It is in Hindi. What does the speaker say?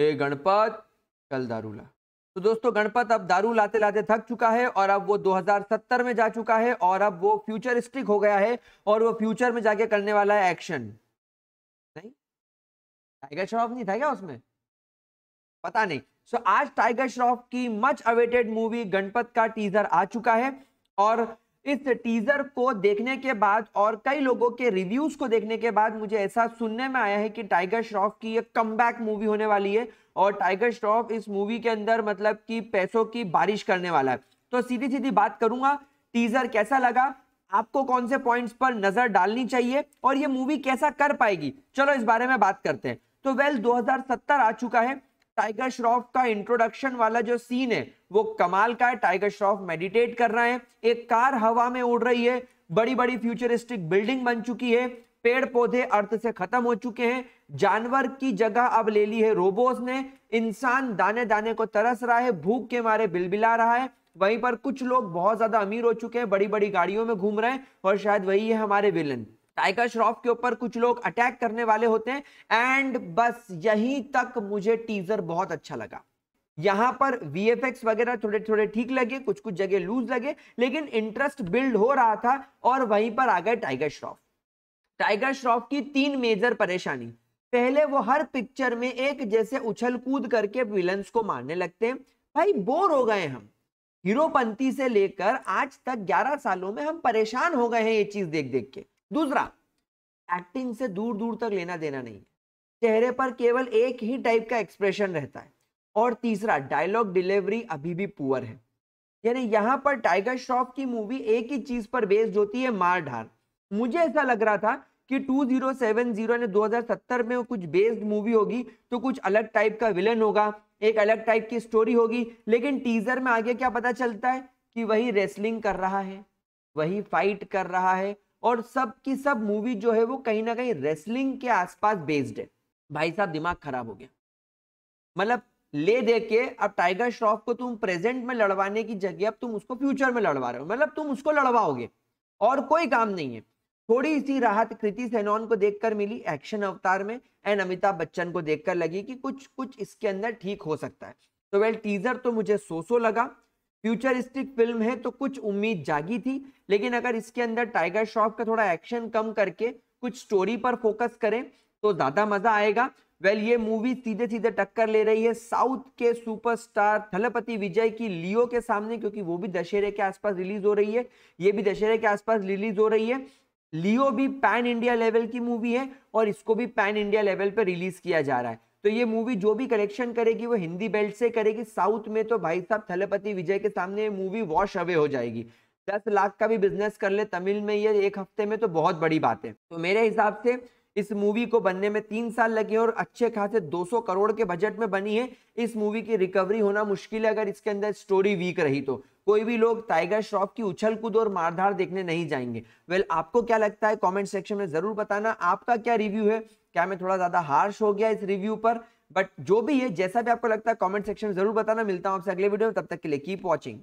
हे गणपत चल दारू ला तो दोस्तों गणपत अब दारू लाते लाते थक चुका है और अब वो 2070 में जा चुका है और अब वो फ्यूचरिस्टिक हो गया है और वो फ्यूचर में जाके करने वाला है एक्शन नहीं टाइगर श्रॉफ नहीं था क्या उसमें पता नहीं सो so, आज टाइगर श्रॉफ की मच अवेटेड मूवी गणपत का टीजर आ चुका है और इस टीजर को देखने के बाद और कई लोगों के रिव्यूज को देखने के बाद मुझे ऐसा सुनने में आया है कि टाइगर श्रॉफ की एक कम मूवी होने वाली है और टाइगर श्रॉफ इस मूवी के अंदर मतलब कि पैसों की बारिश करने वाला है तो सीधी सीधी बात करूंगा टीजर कैसा लगा आपको कौन से पॉइंट्स पर नजर डालनी चाहिए और ये मूवी कैसा कर पाएगी चलो इस बारे में बात करते हैं तो वेल 2070 आ चुका है टाइगर श्रॉफ का इंट्रोडक्शन वाला जो सीन है वो कमाल का है टाइगर श्रॉफ मेडिटेट कर रहा है एक कार हवा में उड़ रही है बड़ी बड़ी फ्यूचरिस्टिक बिल्डिंग बन चुकी है पेड़ पौधे अर्थ से खत्म हो चुके हैं जानवर की जगह अब ले ली है रोबोस ने इंसान दाने दाने को तरस रहा है भूख के मारे बिलबिला रहा है वहीं पर कुछ लोग बहुत ज्यादा अमीर हो चुके हैं बड़ी बड़ी गाड़ियों में घूम रहे हैं और शायद वही है हमारे विलन टाइगर श्रॉफ के ऊपर कुछ लोग अटैक करने वाले होते हैं एंड बस यहीं तक मुझे टीजर बहुत अच्छा लगा यहां पर वी वगैरह थोड़े थोड़े ठीक लगे कुछ कुछ जगह लूज लगे लेकिन इंटरेस्ट बिल्ड हो रहा था और वहीं पर आ गए टाइगर श्रॉफ टाइगर श्रॉफ की तीन मेजर परेशानी पहले वो हर पिक्चर में एक जैसे उछल कूद करके विलन्स को मारने लगते हैं भाई बोर हो गए हम हीरोपंथी से लेकर आज तक 11 सालों में हम परेशान हो गए हैं ये चीज देख देख के दूसरा एक्टिंग से दूर दूर तक लेना देना नहीं चेहरे पर केवल एक ही टाइप का एक्सप्रेशन रहता है और तीसरा डायलॉग डिलीवरी अभी भी पुअर है यानी यहाँ पर टाइगर श्रॉफ की मूवी एक ही चीज पर बेस्ड होती है मार ढार मुझे ऐसा लग रहा था कि 2070 ने 2070 में कुछ बेस्ड मूवी होगी तो कुछ अलग टाइप का विलन होगा एक अलग टाइप की स्टोरी होगी लेकिन टीजर में आगे क्या पता चलता है कि वही रेसलिंग कर रहा है वही फाइट कर रहा है और सब की सब मूवी जो है वो कहीं ना कहीं रेसलिंग के आसपास बेस्ड है भाई साहब दिमाग खराब हो गया मतलब ले दे के अब टाइगर श्रॉफ को तुम प्रेजेंट में लड़वाने की जगह अब तुम उसको फ्यूचर में लड़वा रहे हो मतलब तुम उसको लड़वाओगे और कोई काम नहीं है थोड़ी सी राहत कृति सेनोन को देखकर मिली एक्शन अवतार में एंड अमिताभ बच्चन को देखकर लगी कि कुछ कुछ इसके अंदर ठीक हो सकता है तो वेल टीजर तो मुझे सो सो लगा फ्यूचरिस्टिक फिल्म है तो कुछ उम्मीद जागी थी लेकिन अगर इसके अंदर टाइगर श्रॉफ का थोड़ा एक्शन कम करके कुछ स्टोरी पर फोकस करें तो ज्यादा मजा आएगा वेल well, ये मूवी सीधे सीधे टक्कर ले रही है साउथ के सुपरस्टार थलपति विजय की लियो के सामने क्योंकि वो भी दशहरे के आसपास रिलीज हो रही है ये भी दशहरे के आसपास रिलीज हो रही है लियो भी पैन इंडिया लेवल की मूवी है और इसको भी पैन इंडिया लेवल पर रिलीज किया जा रहा है तो ये मूवी जो भी कलेक्शन करेगी वो हिंदी बेल्ट से करेगी साउथ में तो भाई साहब थलपति विजय के सामने मूवी वॉश अवे हो जाएगी दस लाख का भी बिजनेस कर ले तमिल में ये एक हफ्ते में तो बहुत बड़ी बात है तो मेरे हिसाब से इस मूवी को बनने में तीन साल लगे और अच्छे खासे 200 करोड़ के बजट में बनी है इस मूवी की रिकवरी होना मुश्किल है अगर इसके अंदर स्टोरी वीक रही तो कोई भी लोग टाइगर श्रॉफ की उछल कूद और मारधार देखने नहीं जाएंगे वेल well, आपको क्या लगता है कमेंट सेक्शन में जरूर बताना आपका क्या रिव्यू है क्या मैं थोड़ा ज्यादा हार्श हो गया इस रिव्यू पर बट जो भी है जैसा भी आपको लगता है कॉमेंट सेक्शन में जरूर बताना मिलता हूं आपसे अगले वीडियो में तब तक के लिए कीप वॉचिंग